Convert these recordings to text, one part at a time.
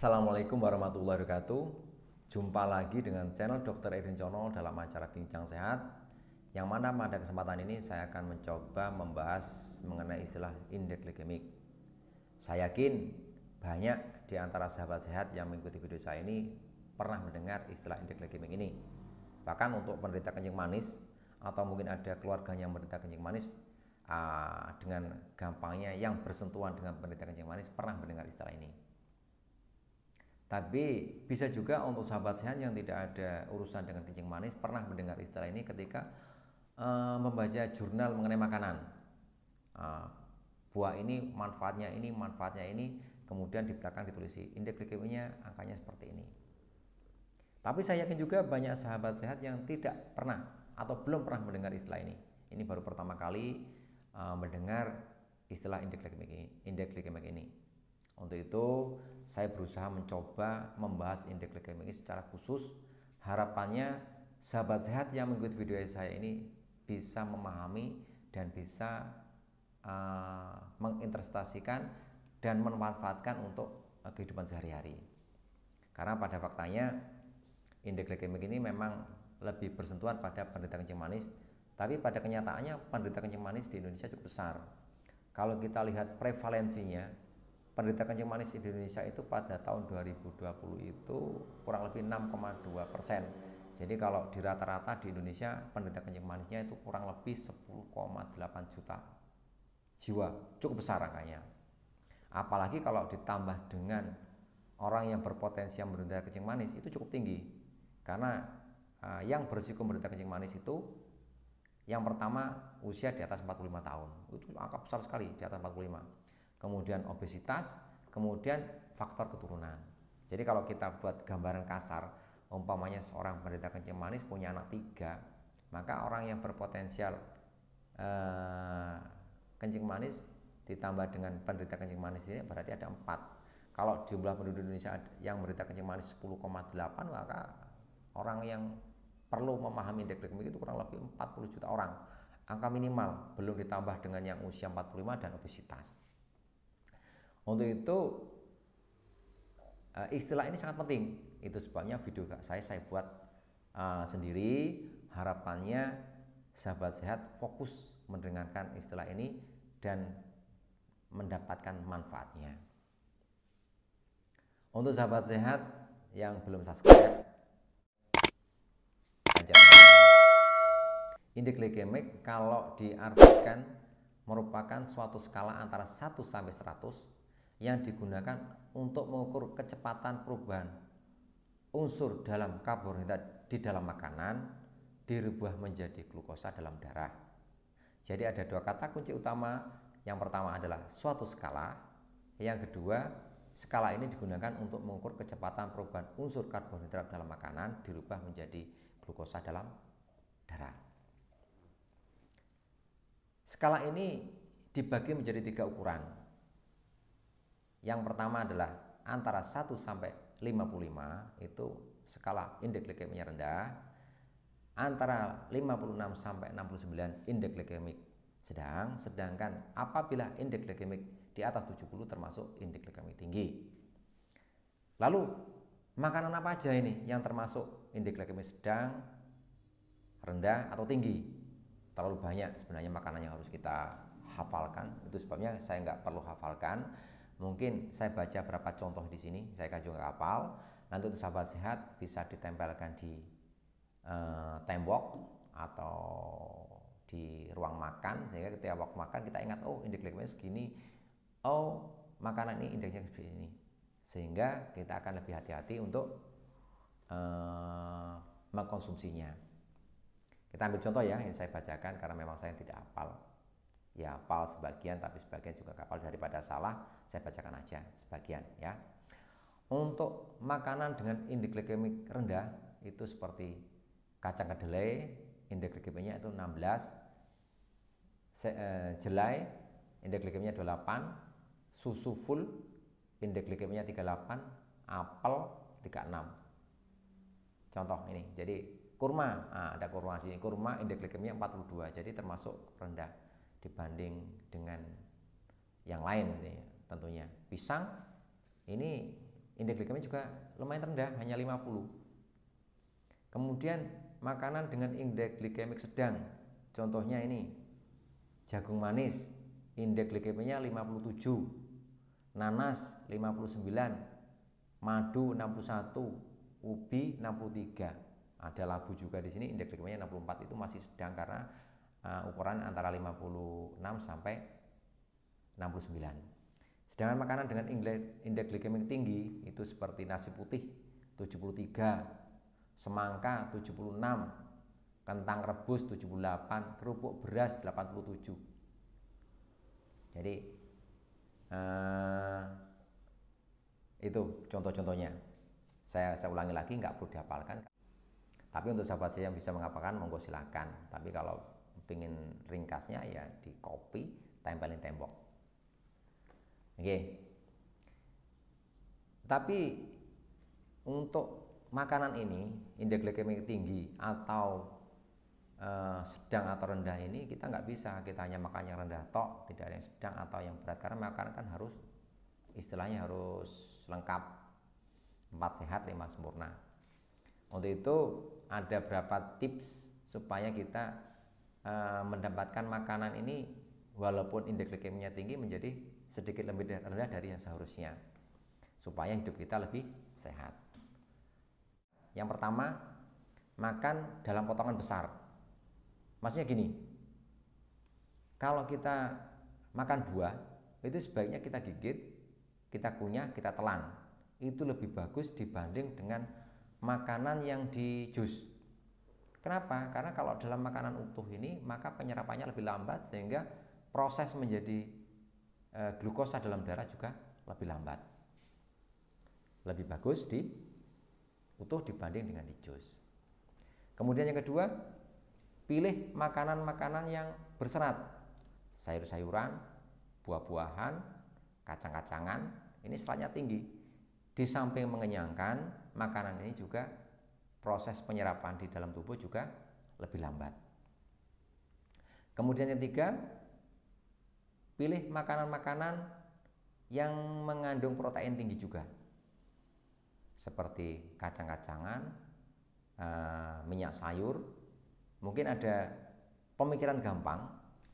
Assalamualaikum warahmatullahi wabarakatuh. Jumpa lagi dengan channel Dr. Edwin Cono dalam acara Bincang Sehat. Yang mana pada kesempatan ini saya akan mencoba membahas mengenai istilah indeks glikemik. Saya yakin banyak di antara sahabat sehat yang mengikuti video saya ini pernah mendengar istilah indeks glikemik ini. Bahkan untuk penderita kencing manis atau mungkin ada keluarganya yang menderita kencing manis ah, dengan gampangnya yang bersentuhan dengan penderita kencing manis pernah mendengar istilah ini. Tapi bisa juga untuk sahabat sehat yang tidak ada urusan dengan kencing manis pernah mendengar istilah ini ketika uh, membaca jurnal mengenai makanan. Uh, buah ini manfaatnya ini manfaatnya ini kemudian di belakang ditulis indeks glikeminya angkanya seperti ini. Tapi saya yakin juga banyak sahabat sehat yang tidak pernah atau belum pernah mendengar istilah ini. Ini baru pertama kali uh, mendengar istilah indeks glikemik, indeks glikemik ini. Untuk itu, saya berusaha mencoba membahas indeks ini secara khusus. Harapannya sahabat sehat yang mengikuti video saya ini bisa memahami dan bisa uh, menginterpretasikan dan memanfaatkan untuk eh, kehidupan sehari-hari. Karena pada faktanya indeks glikemik ini memang lebih bersentuhan pada penderita kencing manis, tapi pada kenyataannya penderita kencing manis di Indonesia cukup besar. Kalau kita lihat prevalensinya, penderita kencing manis di Indonesia itu pada tahun 2020 itu kurang lebih 6,2 persen. Jadi kalau di rata-rata di Indonesia penderita kencing manisnya itu kurang lebih 10,8 juta jiwa, cukup besar angkanya. Apalagi kalau ditambah dengan orang yang berpotensi yang menderita kencing manis itu cukup tinggi. Karena uh, yang berisiko menderita kencing manis itu yang pertama usia di atas 45 tahun. Itu angka besar sekali di atas 45 kemudian obesitas, kemudian faktor keturunan. Jadi kalau kita buat gambaran kasar, umpamanya seorang penderita kencing manis punya anak tiga, maka orang yang berpotensial eh, kencing manis ditambah dengan penderita kencing manis ini berarti ada empat. Kalau jumlah penduduk Indonesia yang menderita kencing manis 10,8 maka orang yang perlu memahami indeks glikemik itu kurang lebih 40 juta orang. Angka minimal belum ditambah dengan yang usia 45 dan obesitas. Untuk hmm. itu uh, istilah ini sangat penting. Itu sebabnya video saya saya buat uh, sendiri. Harapannya sahabat sehat fokus mendengarkan istilah ini dan mendapatkan manfaatnya. Untuk sahabat sehat yang belum subscribe, Indeks glikemik kalau diartikan merupakan suatu skala antara 1 sampai 100 yang digunakan untuk mengukur kecepatan perubahan unsur dalam karbohidrat di dalam makanan dirubah menjadi glukosa dalam darah. Jadi ada dua kata kunci utama. Yang pertama adalah suatu skala, yang kedua skala ini digunakan untuk mengukur kecepatan perubahan unsur karbohidrat dalam makanan dirubah menjadi glukosa dalam darah. Skala ini dibagi menjadi tiga ukuran. Yang pertama adalah antara 1 sampai 55 itu skala indeks glikemiknya rendah. Antara 56 sampai 69 indeks glikemik sedang, sedangkan apabila indeks glikemik di atas 70 termasuk indeks glikemik tinggi. Lalu makanan apa aja ini yang termasuk indeks glikemik sedang, rendah atau tinggi? Terlalu banyak sebenarnya makanan yang harus kita hafalkan. Itu sebabnya saya nggak perlu hafalkan Mungkin saya baca berapa contoh di sini, saya akan juga kapal. Nanti untuk sahabat sehat bisa ditempelkan di eh, tembok atau di ruang makan sehingga ketika waktu makan kita ingat oh indeks glikemia segini, oh makanan ini indeksnya segini. Sehingga kita akan lebih hati-hati untuk eh, mengkonsumsinya. Kita ambil contoh ya yang saya bacakan karena memang saya tidak hafal ya PAL sebagian tapi sebagian juga kapal daripada salah saya bacakan aja sebagian ya untuk makanan dengan indeks glikemik rendah itu seperti kacang kedelai indeks glikemiknya itu 16 se eh, jelai indeks glikemiknya 28 susu full indeks glikemiknya 38 apel 36 contoh ini jadi kurma nah, ada kurma sini kurma indeks glikemiknya 42 jadi termasuk rendah dibanding dengan yang lain ya, tentunya. Pisang ini indeks glikemik juga lumayan rendah, hanya 50. Kemudian makanan dengan indeks glikemik sedang, contohnya ini jagung manis, indeks glikemiknya 57, nanas 59, madu 61, ubi 63. Ada labu juga di sini indeks glikemiknya 64 itu masih sedang karena uh, ukuran antara 56 sampai 69. Sedangkan makanan dengan indeks glikemik tinggi itu seperti nasi putih 73, semangka 76, kentang rebus 78, kerupuk beras 87. Jadi uh, itu contoh-contohnya. Saya saya ulangi lagi nggak perlu dihafalkan. Tapi untuk sahabat saya yang bisa mengapakan monggo silakan. Tapi kalau pingin ringkasnya ya di copy tempelin tembok oke okay. tapi untuk makanan ini indeks glikemik tinggi atau uh, sedang atau rendah ini kita nggak bisa kita hanya makan yang rendah tok tidak ada yang sedang atau yang berat karena makanan kan harus istilahnya harus lengkap empat sehat lima sempurna untuk itu ada berapa tips supaya kita Eh, mendapatkan makanan ini walaupun indeks glikemia tinggi menjadi sedikit lebih rendah dari yang seharusnya supaya hidup kita lebih sehat. Yang pertama, makan dalam potongan besar. Maksudnya gini, kalau kita makan buah, itu sebaiknya kita gigit, kita kunyah, kita telan. Itu lebih bagus dibanding dengan makanan yang di jus. Kenapa? Karena kalau dalam makanan utuh ini maka penyerapannya lebih lambat sehingga proses menjadi e, glukosa dalam darah juga lebih lambat. Lebih bagus di utuh dibanding dengan di jus. Kemudian yang kedua, pilih makanan-makanan yang berserat. Sayur-sayuran, buah-buahan, kacang-kacangan, ini seratnya tinggi. Di samping mengenyangkan, makanan ini juga proses penyerapan di dalam tubuh juga lebih lambat. Kemudian yang ketiga, pilih makanan-makanan yang mengandung protein tinggi juga. Seperti kacang-kacangan, eh, minyak sayur. Mungkin ada pemikiran gampang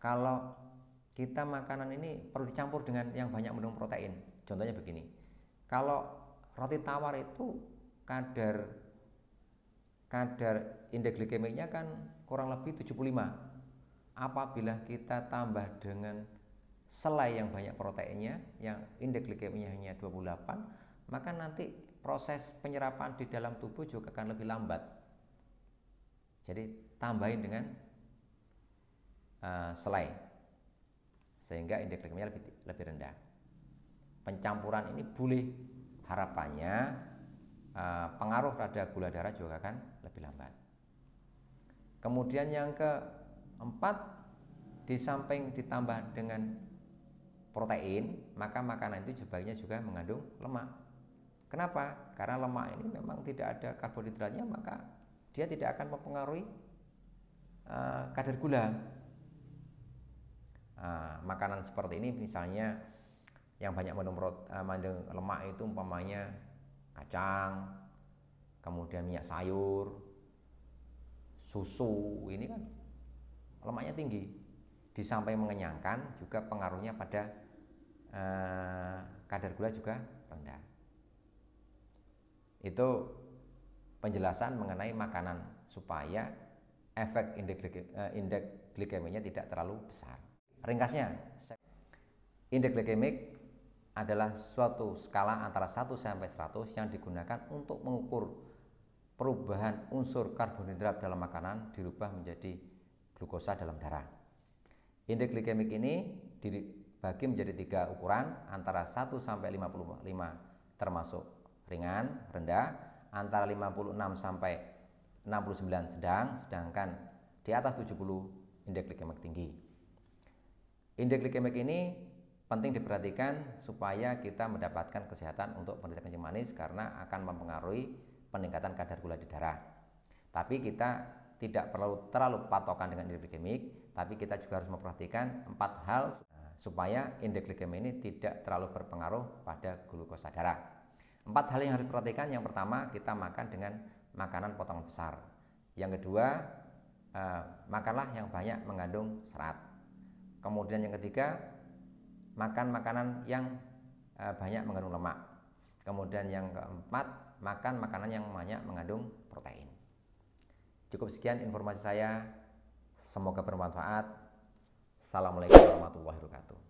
kalau kita makanan ini perlu dicampur dengan yang banyak mengandung protein. Contohnya begini. Kalau roti tawar itu kadar kadar indeks glikemiknya kan kurang lebih 75 apabila kita tambah dengan selai yang banyak proteinnya yang indeks glikemiknya hanya 28 maka nanti proses penyerapan di dalam tubuh juga akan lebih lambat jadi tambahin dengan uh, selai sehingga indeks glikemiknya lebih, lebih rendah pencampuran ini boleh harapannya Eh, pengaruh pada gula darah juga akan lebih lambat. Kemudian yang keempat, di samping ditambah dengan protein, maka makanan itu sebaiknya juga mengandung lemak. Kenapa? Karena lemak ini memang tidak ada karbohidratnya, maka dia tidak akan mempengaruhi uh, kadar gula. Uh, makanan seperti ini misalnya yang banyak mengandung, uh, lemak itu umpamanya kacang, kemudian minyak sayur, susu, ini kan lemaknya tinggi. Di samping mengenyangkan juga pengaruhnya pada eh, kadar gula juga rendah. Itu penjelasan mengenai makanan supaya efek indeks eh, indeks tidak terlalu besar. Ringkasnya, indeks glikemik adalah suatu skala antara 1 sampai 100 yang digunakan untuk mengukur perubahan unsur karbohidrat dalam makanan dirubah menjadi glukosa dalam darah. Indeks glikemik ini dibagi menjadi tiga ukuran antara 1 sampai 55 termasuk ringan, rendah, antara 56 sampai 69 sedang, sedangkan di atas 70 indeks glikemik tinggi. Indeks glikemik ini penting diperhatikan supaya kita mendapatkan kesehatan untuk penderita kencing manis karena akan mempengaruhi peningkatan kadar gula di darah. Tapi kita tidak perlu terlalu patokan dengan indeks glikemik, tapi kita juga harus memperhatikan empat hal eh, supaya indeks glikemik ini tidak terlalu berpengaruh pada glukosa darah. Empat hal yang harus diperhatikan, yang pertama kita makan dengan makanan potongan besar. Yang kedua, eh, makanlah yang banyak mengandung serat. Kemudian yang ketiga, makan makanan yang e, banyak mengandung lemak. Kemudian yang keempat, makan makanan yang banyak mengandung protein. Cukup sekian informasi saya. Semoga bermanfaat. Assalamualaikum warahmatullahi wabarakatuh.